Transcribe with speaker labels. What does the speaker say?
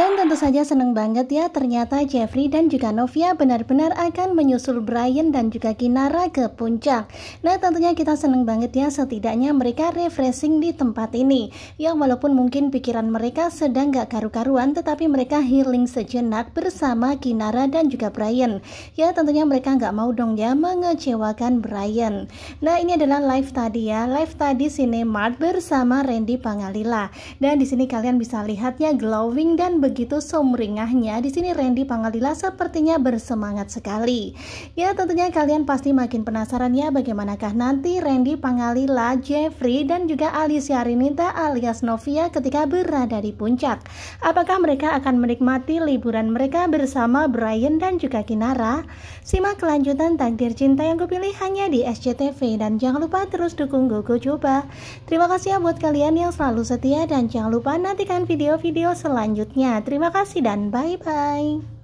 Speaker 1: Dan tentu saja seneng banget ya ternyata Jeffrey dan juga Novia benar-benar akan menyusul Brian dan juga Kinara ke puncak. Nah tentunya kita seneng banget ya setidaknya mereka refreshing di tempat ini. Ya walaupun mungkin pikiran mereka sedang gak karu-karuan tetapi mereka healing sejenak bersama Kinara dan juga Brian. Ya tentunya mereka gak mau dong ya mengecewakan Brian. Nah ini adalah live tadi ya, live tadi Cinemart bersama Randy Pangalila. Dan di sini kalian bisa lihatnya glowing dan begitu sumringahnya, di sini Randy Pangalila sepertinya bersemangat sekali. Ya tentunya kalian pasti makin penasaran ya bagaimanakah nanti Randy Pangalila, Jeffrey, dan juga Alicia Rinita alias Novia ketika berada di puncak. Apakah mereka akan menikmati liburan mereka bersama Brian dan juga Kinara? Simak kelanjutan takdir cinta yang kupilih hanya di SCTV dan jangan lupa terus dukung Gogo Coba. Terima kasih ya buat kalian yang selalu setia dan jangan lupa nantikan video-video selanjutnya. Terima kasih dan bye-bye.